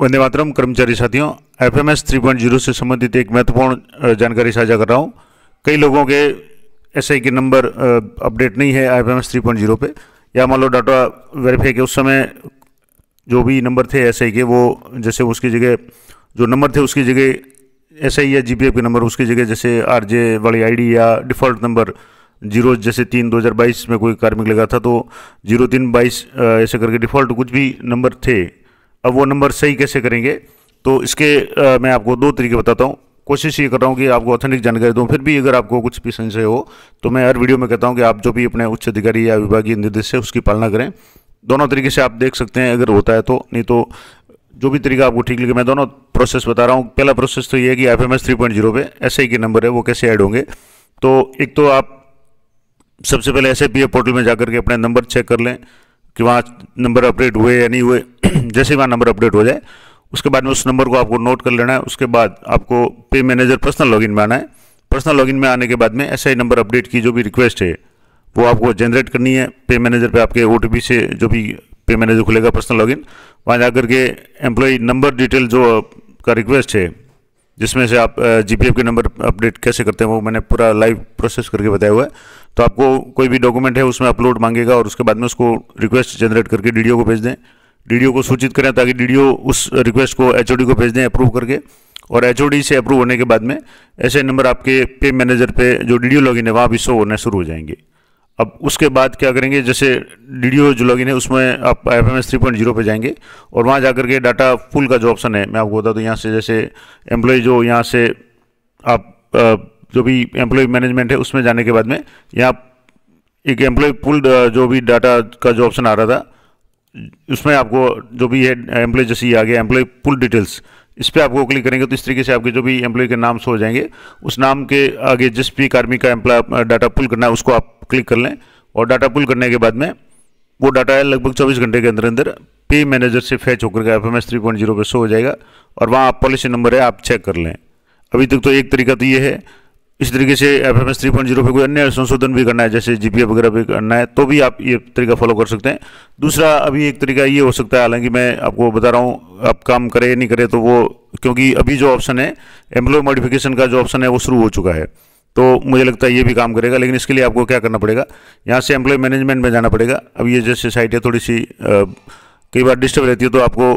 वंदे मातरम कर्मचारी साथियों F M S three point zero से संबंधित एक महत्वपूर्ण जानकारी साझा कर रहा हूँ कई लोगों के एस आई के नंबर अपडेट नहीं है F M S three point zero पर या मान लो डाटा वेरीफाई के उस समय जो भी नंबर थे एस आई के वो जैसे उसकी जगह जो नंबर थे उसकी जगह एस आई या जी पी एफ के नंबर उसकी जगह जैसे आर जे वाली आई डी या डिफ़ॉल्ट नंबर जीरो जैसे तीन बाईस में कोई कार्मिक लगा था तो जीरो तीन बाईस ऐसे करके डिफ़ॉल्ट कुछ भी नंबर थे अब वो नंबर सही कैसे करेंगे तो इसके आ, मैं आपको दो तरीके बताता हूँ कोशिश ये कर रहा हूँ कि आपको ऑथेंटिक जानकारी दूँ फिर भी अगर आपको कुछ भी संशय हो तो मैं हर वीडियो में कहता हूँ कि आप जो भी अपने उच्च अधिकारी या विभागीय निर्देश है उसकी पालना करें दोनों तरीके से आप देख सकते हैं अगर होता है तो नहीं तो जो भी तरीका आपको ठीक लगे मैं दोनों प्रोसेस बता रहा हूँ पहला प्रोसेस तो ये है कि F M S three point zero पे एस आई के नंबर है वो कैसे ऐड होंगे तो एक तो आप सबसे पहले एस आई पी पोर्टल में जाकर के अपने नंबर चेक कर लें कि वहाँ नंबर अपडेट हुए या नहीं हुए जैसे वहाँ नंबर अपडेट हो जाए उसके बाद में उस नंबर को आपको नोट कर लेना है उसके बाद आपको पे मैनेजर पर्सनल लॉगिन में आना है पर्सनल लॉगिन में आने के बाद में एस नंबर अपडेट की जो भी रिक्वेस्ट है वो आपको जनरेट करनी है पे मैनेजर पे आपके ओ से जो भी पे मैनेजर खुलेगा पर्सनल लॉगिन वहाँ जा करके एम्प्लॉय नंबर डिटेल जो का रिक्वेस्ट है जिसमें से आप जी के नंबर अपडेट कैसे करते हैं वो मैंने पूरा लाइव प्रोसेस करके बताया हुआ है तो आपको कोई भी डॉक्यूमेंट है उसमें अपलोड मांगेगा और उसके बाद में उसको रिक्वेस्ट जनरेट करके डी को भेज दें डी को सूचित करें ताकि डी उस रिक्वेस्ट को एच को भेज दें अप्रूव करके और एच से अप्रूव होने के बाद में ऐसे नंबर आपके पे मैनेजर पे जो डी डी लॉगिन है वहाँ भी शो होने शुरू हो जाएंगे अब उसके बाद क्या करेंगे जैसे डी जो लॉगिन है उसमें आप F M S three point zero पर जाएंगे और वहाँ जा के डाटा फुल का जो ऑप्शन है मैं आपको बता दूँ यहाँ से जैसे एम्प्लॉय जो यहाँ से आप जो भी एम्प्लॉय मैनेजमेंट है उसमें जाने के बाद में यहाँ एक एम्प्लॉय पुल जो भी डाटा का जो ऑप्शन आ रहा था उसमें आपको जो भी है एम्प्लॉय जैसे ही आ गया एम्प्लॉय पुल डिटेल्स इस पर आपको क्लिक करेंगे तो इस तरीके से आपके जो भी एम्प्लॉय के नाम हो जाएंगे उस नाम के आगे जिस भी कार्मिक का एम्प्लॉय डाटा पुल करना है उसको आप क्लिक कर लें और डाटा पुल करने के बाद में वो डाटा लगभग 24 घंटे के अंदर अंदर पे मैनेजर से फैच होकर के F M S three point zero पर शो हो जाएगा और वहाँ आप पॉलिसी नंबर है आप चेक कर लें अभी तक तो एक तरीका तो ये है इस तरीके से F M S three point zero पर कोई अन्य संशोधन भी करना है जैसे जी वगैरह भी करना है तो भी आप ये तरीका फॉलो कर सकते हैं दूसरा अभी एक तरीका ये हो सकता है हालांकि मैं आपको बता रहा हूँ आप काम करें या नहीं करें तो वो क्योंकि अभी जो ऑप्शन है एम्प्लॉय मॉडिफिकेशन का जो ऑप्शन है वो शुरू हो चुका है तो मुझे लगता है ये भी काम करेगा लेकिन इसके लिए आपको क्या करना पड़ेगा यहाँ से एम्प्लॉय मैनेजमेंट में जाना पड़ेगा अब ये जैसे साइट है थोड़ी सी कई बार डिस्टर्ब रहती है तो आपको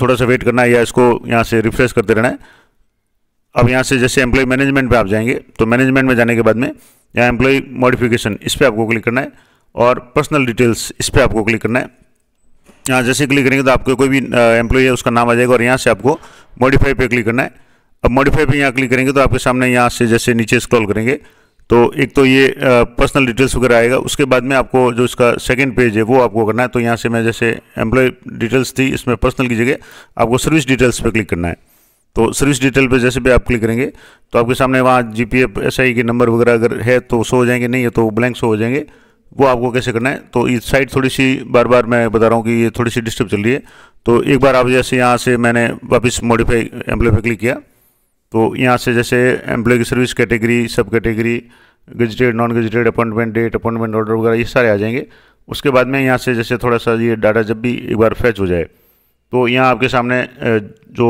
थोड़ा सा वेट करना है या इसको यहाँ से रिफ्रेश करते रहना है अब यहाँ से जैसे एम्प्लॉय मैनेजमेंट पे आप जाएंगे तो मैनेजमेंट में जाने के बाद में यहाँ एम्प्लॉय मॉडिफिकेशन इस पर आपको क्लिक करना है और पर्सनल डिटेल्स इस पर आपको क्लिक करना है यहाँ जैसे क्लिक करेंगे तो आपको कोई भी एम्प्लॉय है उसका नाम आ जाएगा और यहाँ से आपको मॉडिफाई पे क्लिक करना है अब मॉडिफाई पे यहाँ क्लिक करेंगे तो आपके सामने यहाँ से जैसे नीचे स्क्रॉल करेंगे तो एक तो ये पर्सनल डिटेल्स वगैरह आएगा उसके बाद में आपको जो इसका सेकंड पेज है वो आपको करना है तो यहाँ से मैं जैसे एम्प्लॉय डिटेल्स थी इसमें पर्सनल की जगह आपको सर्विस डिटेल्स पे क्लिक करना है तो सर्विस डिटेल पे जैसे भी आप क्लिक करेंगे तो आपके सामने वहाँ G P F S I के नंबर वगैरह अगर है तो शो हो जाएंगे नहीं है तो ब्लैंक शो हो जाएंगे वो आपको कैसे करना है तो ये साइट थोड़ी सी बार बार मैं बता रहा हूँ कि ये थोड़ी सी डिस्टर्ब चल रही है तो एक बार आप जैसे यहाँ से मैंने वापस मॉडिफाई एम्प्लॉय पर क्लिक किया तो यहाँ से जैसे एम्प्लॉय की service category sub category gazetted non gazetted appointment date appointment order वगैरह ये सारे आ जाएंगे उसके बाद में यहाँ से जैसे थोड़ा सा ये डाटा जब भी एक बार फैच हो जाए तो यहाँ आपके सामने जो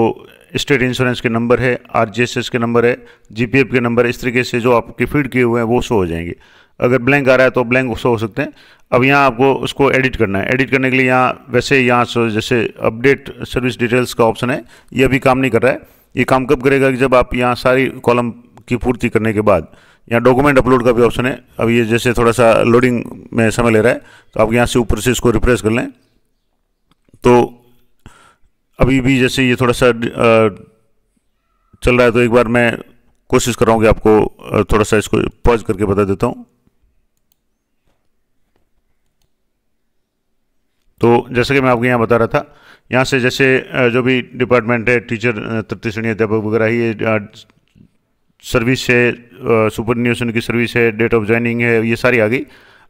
स्टेट इंश्योरेंस के नंबर है आर के नंबर है जी के नंबर है इस तरीके से जो आपके फीड किए हुए हैं वो शो हो जाएंगे अगर ब्लैंक आ रहा है तो ब्लैंक शो हो सकते हैं अब यहाँ आपको उसको एडिट करना है एडिट करने के लिए यहाँ वैसे यहाँ जैसे अपडेट सर्विस डिटेल्स का ऑप्शन है ये अभी काम नहीं कर रहा है ये काम कब करेगा कि जब आप यहाँ सारी कॉलम की पूर्ति करने के बाद यहाँ डॉक्यूमेंट अपलोड का भी ऑप्शन है अब ये जैसे थोड़ा सा लोडिंग में समय ले रहा है तो आप यहाँ से ऊपर से इसको रिफ्रेश कर लें तो अभी भी जैसे ये थोड़ा सा चल रहा है तो एक बार मैं कोशिश कर रहा हूँ कि आपको थोड़ा सा इसको पॉज करके बता देता हूँ तो जैसे कि मैं आपको यहाँ बता रहा था यहाँ से जैसे जो भी डिपार्टमेंट है टीचर तृतीय श्रेणी अध्यापक वगैरह ये सर्विस है सुपर न्यूशन की सर्विस है डेट ऑफ ज्वाइनिंग है ये सारी आ गई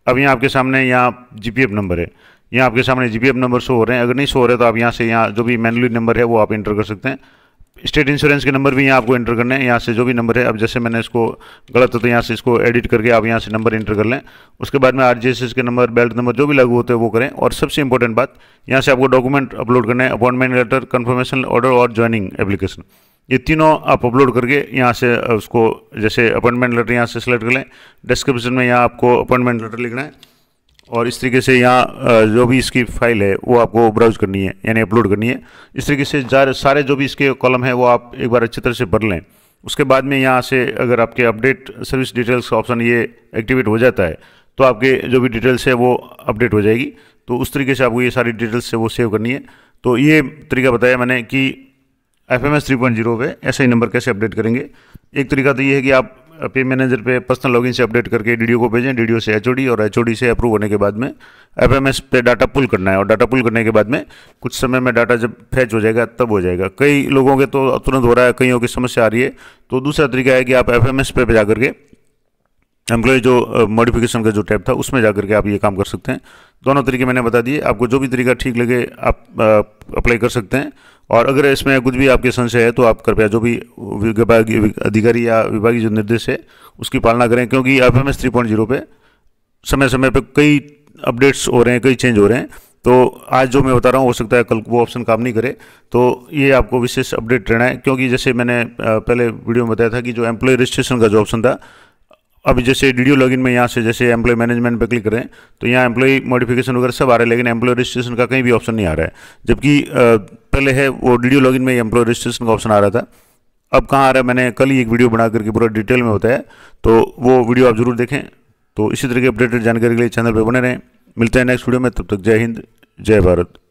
अब यहाँ आपके सामने यहाँ जीपीएफ नंबर है यहाँ आपके सामने जी नंबर शो हो रहे हैं अगर नहीं शो हो रहे तो आप यहाँ से यहाँ जो भी मैनुअली नंबर है वो आप इंटर कर सकते हैं स्टेट इंश्योरेंस के नंबर भी यहाँ आपको एंटर करने हैं यहाँ से जो भी नंबर है अब जैसे मैंने इसको गलत है तो यहाँ से इसको एडिट करके आप यहाँ से नंबर एंटर कर लें उसके बाद में आर के नंबर बेल्ट नंबर जो भी लागू होते हैं वो करें और सबसे इंपॉर्टेंट बात यहाँ से आपको डॉक्यूमेंट अपलोड करना है अपॉइंटमेंट लेटर कन्फर्मेशन ऑर्डर और ज्वाइनिंग एप्लीकेशन ये तीनों आप अपलोड करके यहाँ से उसको जैसे अपॉइंटमेंट लेटर यहाँ से सेलेक्ट कर लें डिस्क्रिप्शन में यहाँ आपको अपॉइंटमेंट लेटर लिखना है और इस तरीके से यहाँ जो भी इसकी फाइल है वो आपको ब्राउज करनी है यानी अपलोड करनी है इस तरीके से सारे जो भी इसके कॉलम है वो आप एक बार अच्छी तरह से भर लें उसके बाद में यहाँ से अगर आपके अपडेट सर्विस डिटेल्स का ऑप्शन ये एक्टिवेट हो जाता है तो आपके जो भी डिटेल्स है वो अपडेट हो जाएगी तो उस तरीके से आपको ये सारी डिटेल्स है वो सेव करनी है तो ये तरीका बताया मैंने कि F M S three point zero पर ऐसे ही नंबर कैसे अपडेट करेंगे एक तरीका तो ये है कि आप पे मैनेजर पे पर्सनल लॉगिन से अपडेट करके डी को भेजें डी से एच और एच से अप्रूव होने के बाद में एफ पे डाटा पुल करना है और डाटा पुल करने के बाद में कुछ समय में डाटा जब फैच हो जाएगा तब हो जाएगा कई लोगों के तो तुरंत हो रहा है कईयों की समस्या आ रही है तो दूसरा तरीका है कि आप एफ पे जा करके एम्प्लॉय जो मॉडिफिकेशन का जो टैब था उसमें जा करके आप ये काम कर सकते हैं दोनों तरीके मैंने बता दिए आपको जो भी तरीका ठीक लगे आप अप्लाई कर सकते हैं और अगर इसमें कुछ भी आपके संशय है तो आप कृपया जो भी विभागीय अधिकारी या विभागीय जो निर्देश है उसकी पालना करें क्योंकि F M S three point zero पर समय समय पर कई अपडेट्स हो रहे हैं कई चेंज हो रहे हैं तो आज जो मैं बता रहा हूँ हो सकता है कल वो ऑप्शन काम नहीं करे तो ये आपको विशेष अपडेट रहना है क्योंकि जैसे मैंने पहले वीडियो में बताया था कि जो एम्प्लॉय रजिस्ट्रेशन का जो ऑप्शन था अभी जैसे डीडियो लॉगिन में यहाँ से जैसे एम्प्लॉय मैनेजमेंट पर क्लिक करें तो यहाँ एम्प्लॉय मॉडिफिकेशन वगैरह सब आ रहे हैं लेकिन एम्प्लॉय रजिस्ट्रेशन का कहीं भी ऑप्शन नहीं आ रहा है जबकि पहले है वो डीडियो लॉग लॉगिन में एम्प्लॉय रजिस्ट्रेशन का ऑप्शन आ रहा था अब कहाँ आ रहा है मैंने कल ही एक वीडियो बना करके पूरा डिटेल में होता है तो वो वीडियो आप जरूर देखें तो इसी तरह की अपडेटेड जानकारी के लिए चैनल पर बने रहें मिलते हैं नेक्स्ट वीडियो में तब तक जय हिंद जय भारत